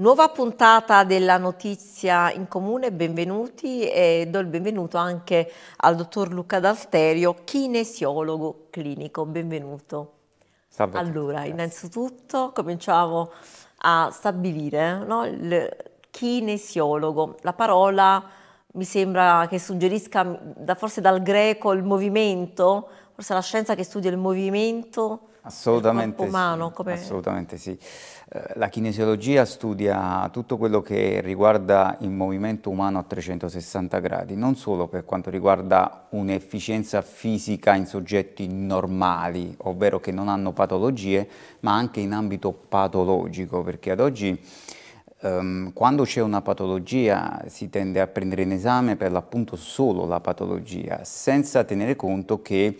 Nuova puntata della notizia in comune, benvenuti e do il benvenuto anche al dottor Luca D'Alterio, kinesiologo clinico, benvenuto. Salve. Allora, innanzitutto cominciamo a stabilire no, il kinesiologo, la parola mi sembra che suggerisca da, forse dal greco il movimento, forse la scienza che studia il movimento assolutamente umano. Sì, come... Assolutamente sì. Eh, la kinesiologia studia tutto quello che riguarda il movimento umano a 360 gradi, non solo per quanto riguarda un'efficienza fisica in soggetti normali, ovvero che non hanno patologie, ma anche in ambito patologico, perché ad oggi ehm, quando c'è una patologia si tende a prendere in esame per l'appunto solo la patologia, senza tenere conto che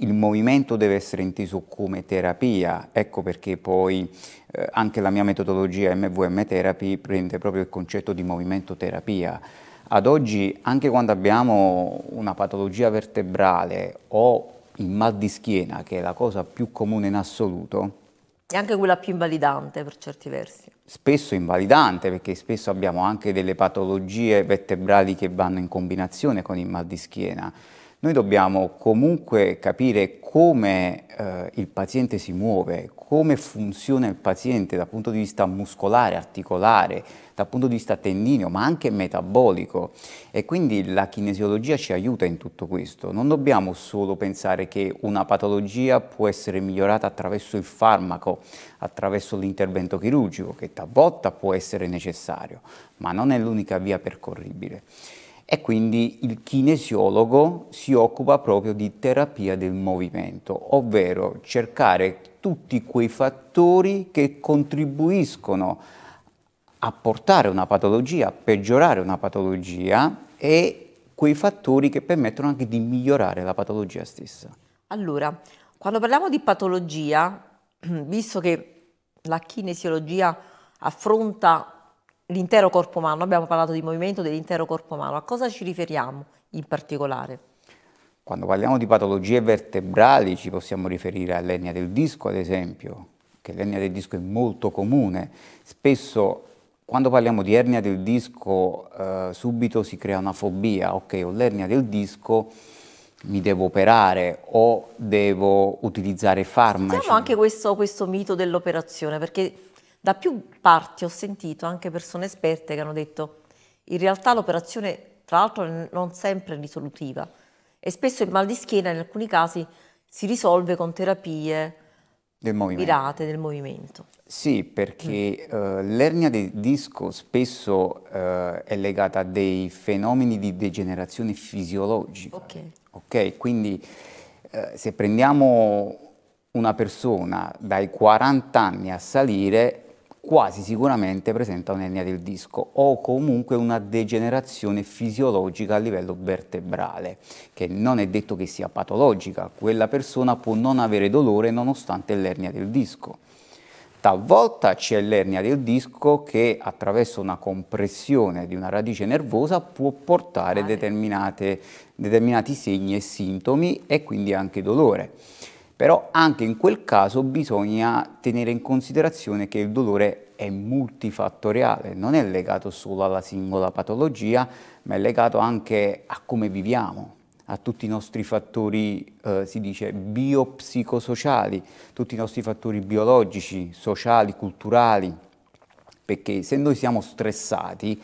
il movimento deve essere inteso come terapia, ecco perché poi eh, anche la mia metodologia MVM Therapy prende proprio il concetto di movimento terapia. Ad oggi, anche quando abbiamo una patologia vertebrale o il mal di schiena, che è la cosa più comune in assoluto, e anche quella più invalidante per certi versi. Spesso invalidante perché spesso abbiamo anche delle patologie vertebrali che vanno in combinazione con il mal di schiena. Noi dobbiamo comunque capire come eh, il paziente si muove, come funziona il paziente dal punto di vista muscolare, articolare, dal punto di vista tendineo, ma anche metabolico. E quindi la kinesiologia ci aiuta in tutto questo. Non dobbiamo solo pensare che una patologia può essere migliorata attraverso il farmaco, attraverso l'intervento chirurgico, che talvolta può essere necessario, ma non è l'unica via percorribile e quindi il kinesiologo si occupa proprio di terapia del movimento, ovvero cercare tutti quei fattori che contribuiscono a portare una patologia, a peggiorare una patologia e quei fattori che permettono anche di migliorare la patologia stessa. Allora, quando parliamo di patologia, visto che la kinesiologia affronta l'intero corpo umano, abbiamo parlato di movimento dell'intero corpo umano, a cosa ci riferiamo in particolare? Quando parliamo di patologie vertebrali ci possiamo riferire all'ernia del disco, ad esempio, che l'ernia del disco è molto comune. Spesso quando parliamo di ernia del disco eh, subito si crea una fobia, ok, ho l'ernia del disco, mi devo operare o devo utilizzare farmaci. Facciamo anche questo, questo mito dell'operazione, perché da più parti ho sentito anche persone esperte che hanno detto in realtà l'operazione tra l'altro non sempre è risolutiva e spesso il mal di schiena in alcuni casi si risolve con terapie del mirate del movimento. Sì, perché mm. uh, l'ernia del disco spesso uh, è legata a dei fenomeni di degenerazione fisiologica. Ok. okay? Quindi uh, se prendiamo una persona dai 40 anni a salire quasi sicuramente presenta un'ernia del disco o comunque una degenerazione fisiologica a livello vertebrale, che non è detto che sia patologica, quella persona può non avere dolore nonostante l'ernia del disco. Talvolta c'è l'ernia del disco che attraverso una compressione di una radice nervosa può portare determinati segni e sintomi e quindi anche dolore. Però anche in quel caso bisogna tenere in considerazione che il dolore è multifattoriale, non è legato solo alla singola patologia, ma è legato anche a come viviamo, a tutti i nostri fattori, eh, si dice, biopsicosociali, tutti i nostri fattori biologici, sociali, culturali, perché se noi siamo stressati,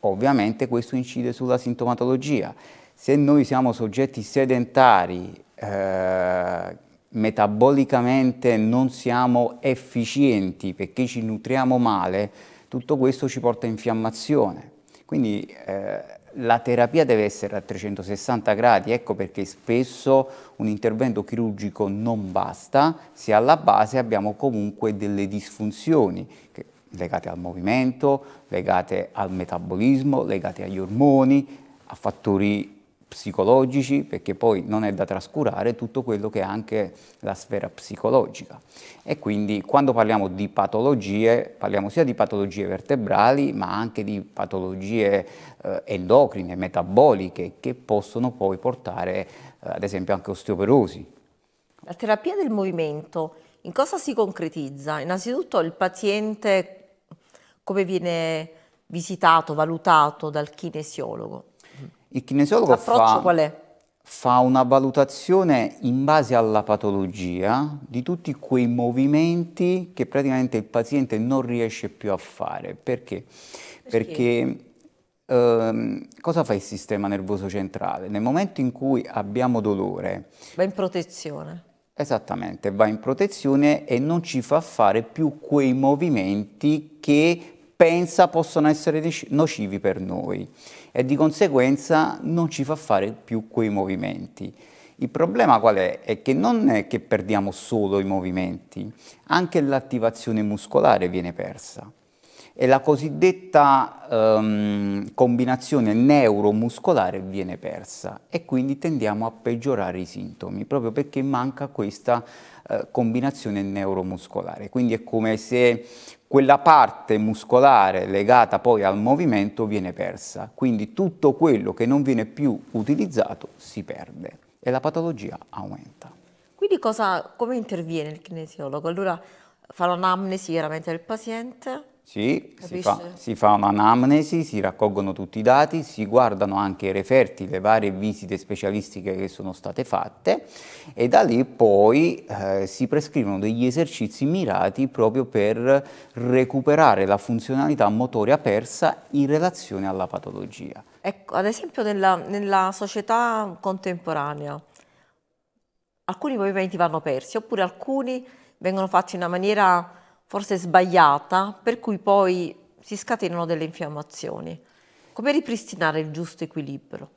ovviamente questo incide sulla sintomatologia. Se noi siamo soggetti sedentari, eh, metabolicamente non siamo efficienti perché ci nutriamo male, tutto questo ci porta a infiammazione. Quindi eh, la terapia deve essere a 360 gradi, ecco perché spesso un intervento chirurgico non basta se alla base abbiamo comunque delle disfunzioni che, legate al movimento, legate al metabolismo, legate agli ormoni, a fattori psicologici, perché poi non è da trascurare tutto quello che è anche la sfera psicologica. E quindi quando parliamo di patologie, parliamo sia di patologie vertebrali, ma anche di patologie eh, endocrine, metaboliche, che possono poi portare eh, ad esempio anche osteoporosi. La terapia del movimento in cosa si concretizza? Innanzitutto il paziente come viene visitato, valutato dal kinesiologo? Il kinesiologo fa, fa una valutazione in base alla patologia di tutti quei movimenti che praticamente il paziente non riesce più a fare. Perché? Perché, Perché ehm, cosa fa il sistema nervoso centrale? Nel momento in cui abbiamo dolore... Va in protezione. Esattamente, va in protezione e non ci fa fare più quei movimenti che pensa possano essere nocivi per noi e di conseguenza non ci fa fare più quei movimenti. Il problema qual è? È che non è che perdiamo solo i movimenti, anche l'attivazione muscolare viene persa. E la cosiddetta um, combinazione neuromuscolare viene persa e quindi tendiamo a peggiorare i sintomi proprio perché manca questa uh, combinazione neuromuscolare. Quindi è come se quella parte muscolare legata poi al movimento viene persa, quindi tutto quello che non viene più utilizzato si perde e la patologia aumenta. Quindi cosa, come interviene il kinesiologo? Allora fa l'anamnesi veramente del paziente, sì, si fa, si fa un'anamnesi, si raccolgono tutti i dati, si guardano anche i referti, le varie visite specialistiche che sono state fatte e da lì poi eh, si prescrivono degli esercizi mirati proprio per recuperare la funzionalità motoria persa in relazione alla patologia. Ecco, ad esempio nella, nella società contemporanea alcuni movimenti vanno persi oppure alcuni vengono fatti in una maniera forse sbagliata, per cui poi si scatenano delle infiammazioni. Come ripristinare il giusto equilibrio?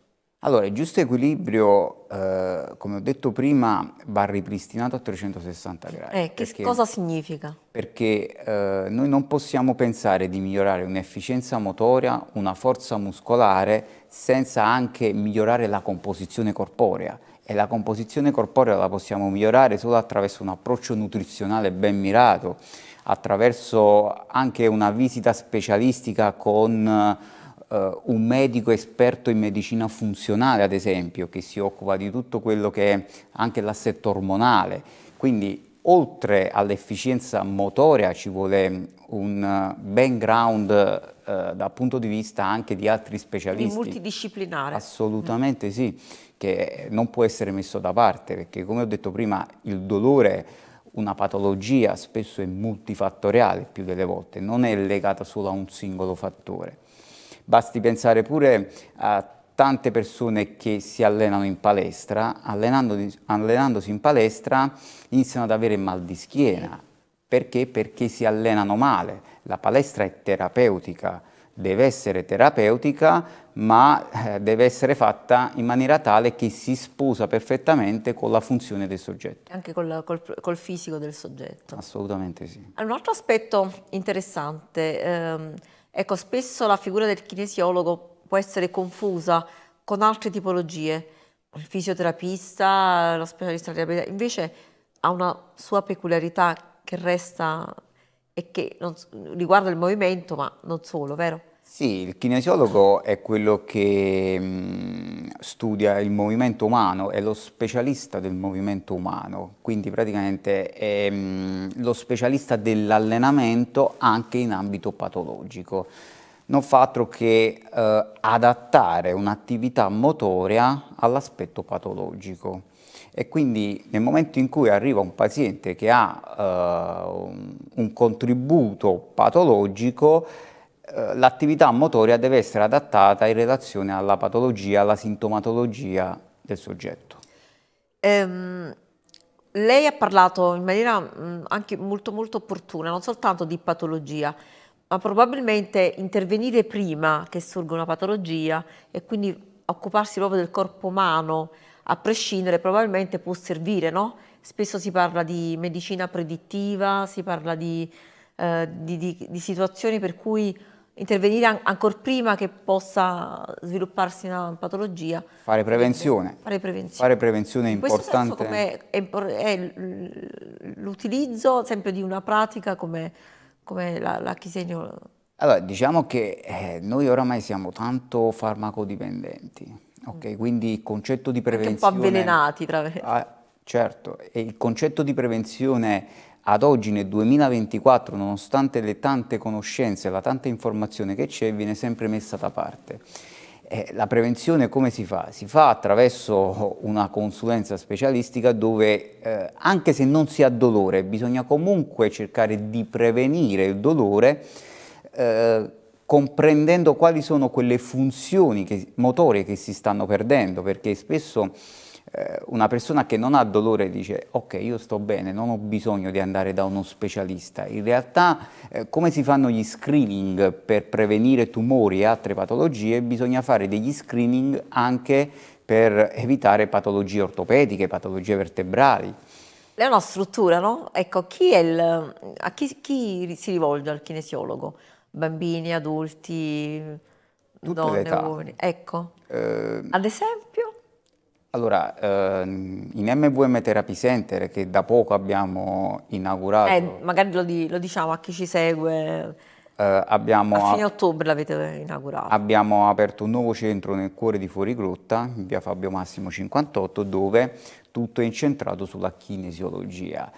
Allora, il giusto equilibrio, eh, come ho detto prima, va ripristinato a 360 gradi. Eh, che perché, cosa significa? Perché eh, noi non possiamo pensare di migliorare un'efficienza motoria, una forza muscolare, senza anche migliorare la composizione corporea. E la composizione corporea la possiamo migliorare solo attraverso un approccio nutrizionale ben mirato, attraverso anche una visita specialistica con eh, un medico esperto in medicina funzionale, ad esempio, che si occupa di tutto quello che è anche l'assetto ormonale. Quindi oltre all'efficienza motoria ci vuole un background eh, dal punto di vista anche di altri specialisti. Di multidisciplinare. Assolutamente mm. sì, che non può essere messo da parte, perché come ho detto prima il dolore una patologia spesso è multifattoriale più delle volte, non è legata solo a un singolo fattore. Basti pensare pure a tante persone che si allenano in palestra, allenandosi, in palestra iniziano ad avere mal di schiena. Perché? Perché si allenano male. La palestra è terapeutica, deve essere terapeutica, ma eh, deve essere fatta in maniera tale che si sposa perfettamente con la funzione del soggetto. Anche col, col, col fisico del soggetto. Assolutamente sì. Ah, un altro aspetto interessante, ehm, ecco, spesso la figura del kinesiologo può essere confusa con altre tipologie, il fisioterapista, lo specialista di invece ha una sua peculiarità che resta e che non, riguarda il movimento, ma non solo, vero? Sì, il kinesiologo è quello che mh, mm, studia il movimento umano, è lo specialista del movimento umano, quindi praticamente è mh, mm, lo specialista dell'allenamento anche in ambito patologico. Non fa altro che eh, adattare un'attività motoria all'aspetto patologico e quindi nel momento in cui arriva un paziente che ha eh, un contributo patologico, eh, l'attività motoria deve essere adattata in relazione alla patologia, alla sintomatologia del soggetto. Ehm, lei ha parlato in maniera mm, anche molto molto opportuna, non soltanto di patologia, ma probabilmente intervenire prima che sorga una patologia e quindi occuparsi proprio del corpo umano, a prescindere probabilmente può servire, no? Spesso si parla di medicina predittiva, si parla di, eh, di, di, di situazioni per cui intervenire an ancora prima che possa svilupparsi una patologia. Fare prevenzione. Fare prevenzione. Fare prevenzione è importante. Come è, è l'utilizzo sempre di una pratica come, come la, la chisenio. Allora, diciamo che eh, noi oramai siamo tanto farmacodipendenti Mm. Ok, quindi il concetto di prevenzione... Anche un po' avvelenati, tra ah, virgolette. Ah, certo, e il concetto di prevenzione ad oggi nel 2024, nonostante le tante conoscenze, la tanta informazione che c'è, viene sempre messa da parte. Eh, la prevenzione come si fa? Si fa attraverso una consulenza specialistica dove eh, anche se non si ha dolore, bisogna comunque cercare di prevenire il dolore eh, comprendendo quali sono quelle funzioni che, motorie che si stanno perdendo, perché spesso eh, una persona che non ha dolore dice ok io sto bene, non ho bisogno di andare da uno specialista. In realtà eh, come si fanno gli screening per prevenire tumori e altre patologie, bisogna fare degli screening anche per evitare patologie ortopediche, patologie vertebrali. È una struttura, no? Ecco, chi il, a chi, chi si rivolge al kinesiologo? bambini, adulti, Tutte donne, età. uomini. Ecco, eh, ad esempio? Allora, eh, in MVM Therapy Center che da poco abbiamo inaugurato... Eh, magari lo, di, lo diciamo a chi ci segue... Uh, abbiamo a fine ottobre l'avete inaugurato. Abbiamo aperto un nuovo centro nel cuore di Fuorigrotta, in via Fabio Massimo 58, dove tutto è incentrato sulla kinesiologia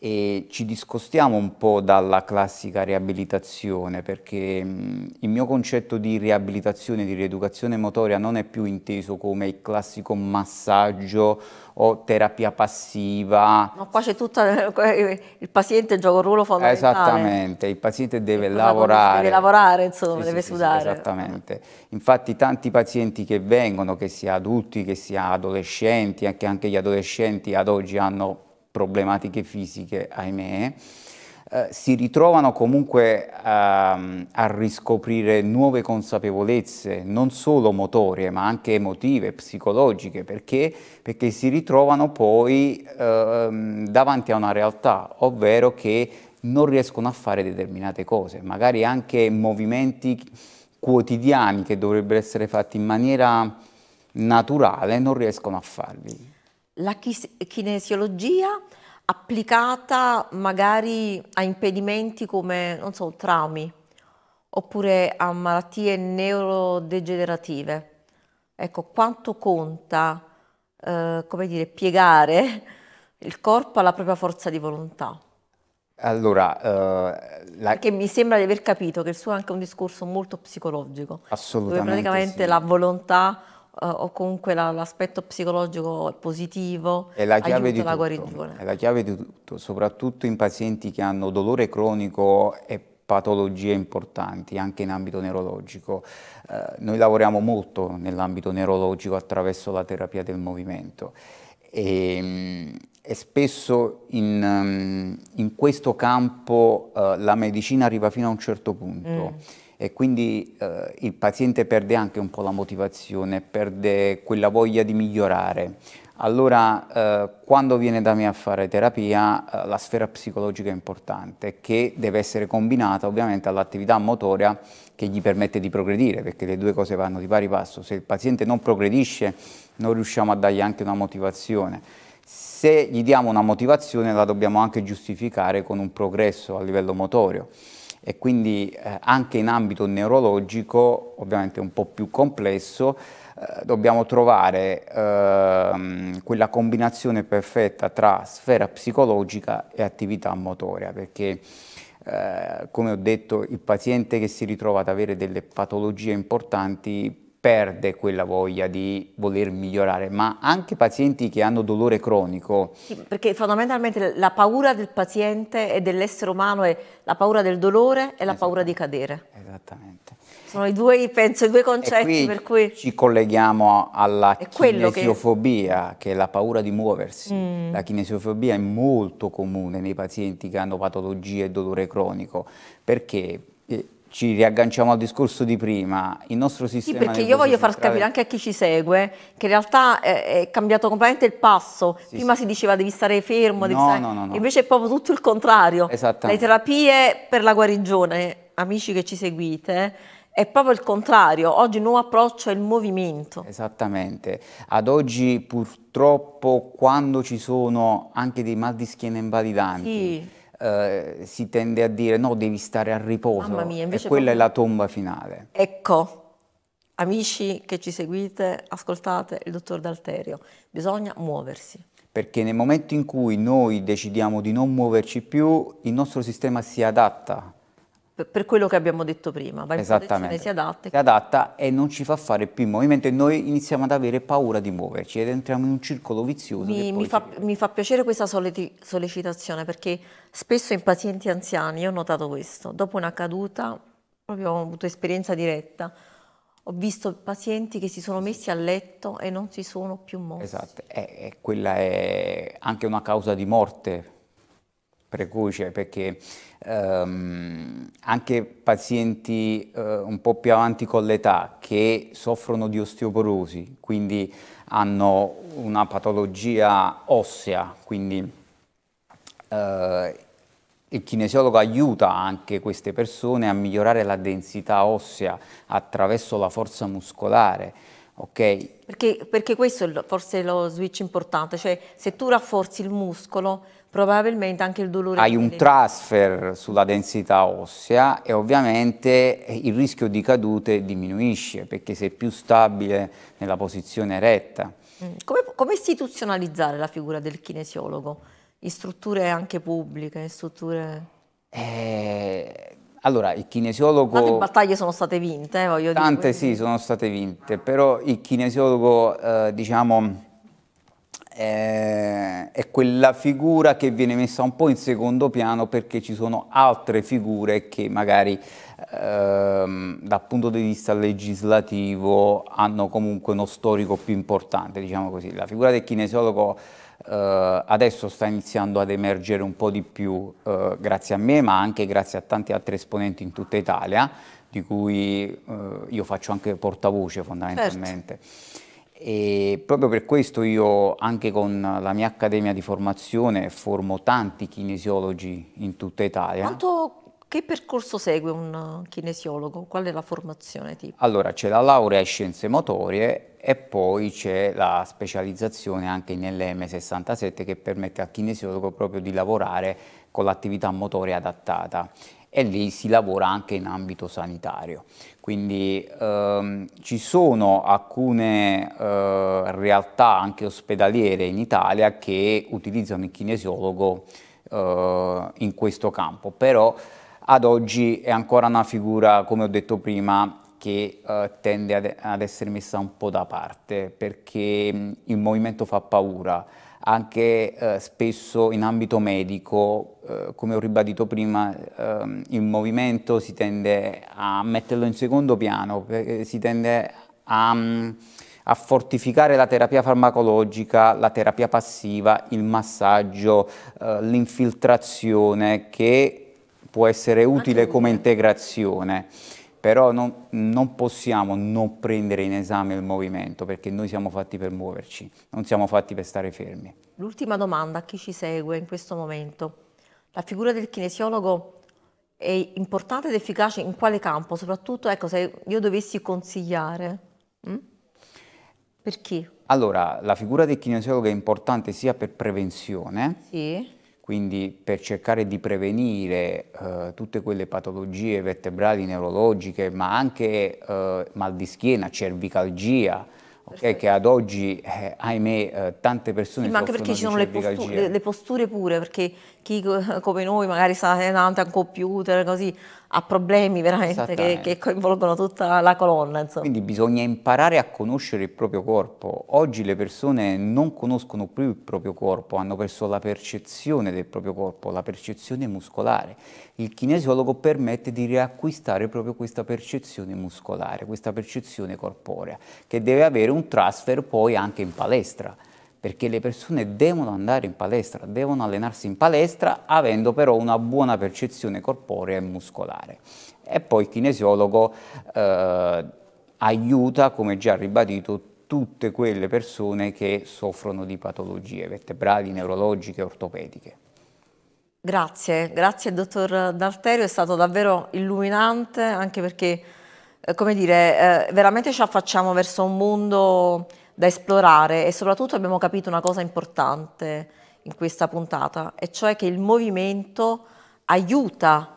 e ci discostiamo un po' dalla classica riabilitazione perché mh, mm, il mio concetto di riabilitazione, di rieducazione motoria non è più inteso come il classico massaggio o terapia passiva. Ma qua c'è tutto, il paziente gioca un ruolo fondamentale. Esattamente, il paziente deve il lavorare. Deve lavorare, insomma, sì, deve sì, sudare. Sì, esattamente. Infatti tanti pazienti che vengono, che sia adulti, che sia adolescenti, anche, anche gli adolescenti ad oggi hanno problematiche fisiche, ahimè, eh, si ritrovano comunque ehm, a riscoprire nuove consapevolezze, non solo motorie, ma anche emotive, psicologiche, perché, perché si ritrovano poi ehm, davanti a una realtà, ovvero che non riescono a fare determinate cose, magari anche movimenti quotidiani che dovrebbero essere fatti in maniera naturale non riescono a farli la kinesiologia applicata magari a impedimenti come, non so, traumi oppure a malattie neurodegenerative. Ecco, quanto conta, eh, come dire, piegare il corpo alla propria forza di volontà? Allora, eh, la... Perché mi sembra di aver capito che il suo è anche un discorso molto psicologico. Assolutamente. Dove praticamente sì. la volontà eh, o comunque la, l'aspetto psicologico positivo è la chiave di tutto. guarigione. È la chiave di tutto, soprattutto in pazienti che hanno dolore cronico e patologie importanti anche in ambito neurologico. Eh, noi lavoriamo molto nell'ambito neurologico attraverso la terapia del movimento e, ehm, e spesso in, um, in questo campo eh, la medicina arriva fino a un certo punto. Mm. E quindi eh, il paziente perde anche un po' la motivazione, perde quella voglia di migliorare. Allora, eh, quando viene da me a fare terapia, eh, la sfera psicologica è importante, che deve essere combinata ovviamente all'attività motoria che gli permette di progredire, perché le due cose vanno di pari passo. Se il paziente non progredisce, non riusciamo a dargli anche una motivazione se gli diamo una motivazione la dobbiamo anche giustificare con un progresso a livello motorio e quindi eh, anche in ambito neurologico, ovviamente un po' più complesso, eh, dobbiamo trovare eh, quella combinazione perfetta tra sfera psicologica e attività motoria, perché eh, come ho detto il paziente che si ritrova ad avere delle patologie importanti perde quella voglia di voler migliorare, ma anche pazienti che hanno dolore cronico. Sì, perché fondamentalmente la paura del paziente e dell'essere umano è la paura del dolore e la paura di cadere. Esattamente. Sono i due, penso, i due concetti per cui... Ci colleghiamo alla kinesiofobia, che... che... è la paura di muoversi. Mm. La kinesiofobia è molto comune nei pazienti che hanno patologie e dolore cronico, perché eh, ci riagganciamo al discorso di prima, il nostro sistema... Sì, perché io voglio far capire anche a chi ci segue che in realtà è cambiato completamente il passo. Sì, prima sì. si diceva devi stare fermo, devi no, stare... No, no, no. Invece è proprio tutto il contrario. Esattamente. Le terapie per la guarigione, amici che ci seguite, è proprio il contrario. Oggi il nuovo approccio è il movimento. Esattamente. Ad oggi purtroppo quando ci sono anche dei mal di schiena invalidanti... Sì eh, si tende a dire no, devi stare a riposo. Mamma mia, invece e quella proprio... è la tomba finale. Ecco, amici che ci seguite, ascoltate il dottor D'Alterio, bisogna muoversi. Perché nel momento in cui noi decidiamo di non muoverci più, il nostro sistema si adatta per quello che abbiamo detto prima, va in protezione, si adatta. Si adatta e non ci fa fare più il movimento e noi iniziamo ad avere paura di muoverci ed entriamo in un circolo vizioso. Mi, mi, fa, mi fa, piacere questa soleti, sollecitazione perché spesso in pazienti anziani ho notato questo, dopo una caduta, proprio ho avuto esperienza diretta, ho visto pazienti che si sono messi a letto e non si sono più mossi. Esatto, e quella è anche una causa di morte precoce perché ehm, anche pazienti eh, un po' più avanti con l'età che soffrono di osteoporosi, quindi hanno una patologia ossea, quindi eh, il kinesiologo aiuta anche queste persone a migliorare la densità ossea attraverso la forza muscolare. Okay. Perché, perché questo è forse lo switch importante, cioè se tu rafforzi il muscolo probabilmente anche il dolore. Hai un transfer sulla densità ossea e ovviamente il rischio di cadute diminuisce perché sei più stabile nella posizione eretta. Mm. Come, come istituzionalizzare la figura del kinesiologo? In strutture anche pubbliche, in strutture... Eh, allora, il kinesiologo... Tante battaglie sono state vinte, eh, voglio tante dire. Tante sì, sono state vinte, però il kinesiologo, eh, diciamo eh, è quella figura che viene messa un po' in secondo piano perché ci sono altre figure che magari ehm, dal punto di vista legislativo hanno comunque uno storico più importante, diciamo così. La figura del kinesiologo eh, adesso sta iniziando ad emergere un po' di più eh, grazie a me, ma anche grazie a tanti altri esponenti in tutta Italia, di cui eh, io faccio anche portavoce fondamentalmente. Certo. E proprio per questo io anche con la mia accademia di formazione formo tanti kinesiologi in tutta Italia. Quanto, che percorso segue un kinesiologo? Qual è la formazione tipo? Allora c'è la laurea in scienze motorie e poi c'è la specializzazione anche nell'M67 che permette al kinesiologo proprio di lavorare con l'attività motoria adattata e lì si lavora anche in ambito sanitario. Quindi ehm, ci sono alcune eh, realtà anche ospedaliere in Italia che utilizzano il kinesiologo eh, in questo campo, però ad oggi è ancora una figura, come ho detto prima, che eh, tende ad, ad essere messa un po' da parte perché mm, il movimento fa paura anche eh, spesso in ambito medico, eh, come ho ribadito prima, eh, il movimento si tende a metterlo in secondo piano, si tende a, mm, a, fortificare la terapia farmacologica, la terapia passiva, il massaggio, eh, l'infiltrazione che può essere utile come integrazione però non, non, possiamo non prendere in esame il movimento perché noi siamo fatti per muoverci, non siamo fatti per stare fermi. L'ultima domanda a chi ci segue in questo momento. La figura del kinesiologo è importante ed efficace in quale campo? Soprattutto ecco, se io dovessi consigliare, mh? Mm? per chi? Allora, la figura del kinesiologo è importante sia per prevenzione, sì quindi per cercare di prevenire eh, tutte quelle patologie vertebrali neurologiche, ma anche eh, mal di schiena, cervicalgia, okay, che ad oggi, eh, ahimè, eh, tante persone sì, ma anche perché ci sono le posture, le, le posture, pure, perché chi come noi magari sta davanti a un computer, così, ha problemi veramente che, che, coinvolgono tutta la colonna. Insomma. Quindi bisogna imparare a conoscere il proprio corpo. Oggi le persone non conoscono più il proprio corpo, hanno perso la percezione del proprio corpo, la percezione muscolare il kinesiologo permette di riacquistare proprio questa percezione muscolare, questa percezione corporea, che deve avere un transfer poi anche in palestra, perché le persone devono andare in palestra, devono allenarsi in palestra avendo però una buona percezione corporea e muscolare. E poi il kinesiologo eh, aiuta, come già ribadito, tutte quelle persone che soffrono di patologie vertebrali, neurologiche, ortopediche. Grazie, grazie dottor D'Alterio, è stato davvero illuminante anche perché, eh, come dire, eh, veramente ci affacciamo verso un mondo da esplorare e soprattutto abbiamo capito una cosa importante in questa puntata, e cioè che il movimento aiuta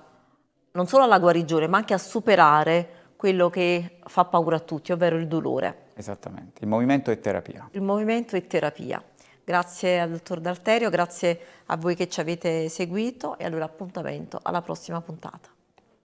non solo alla guarigione ma anche a superare quello che fa paura a tutti, ovvero il dolore. Esattamente, il movimento è terapia. Il movimento è terapia. Grazie al dottor D'Alterio, grazie a voi che ci avete seguito e allora appuntamento alla prossima puntata.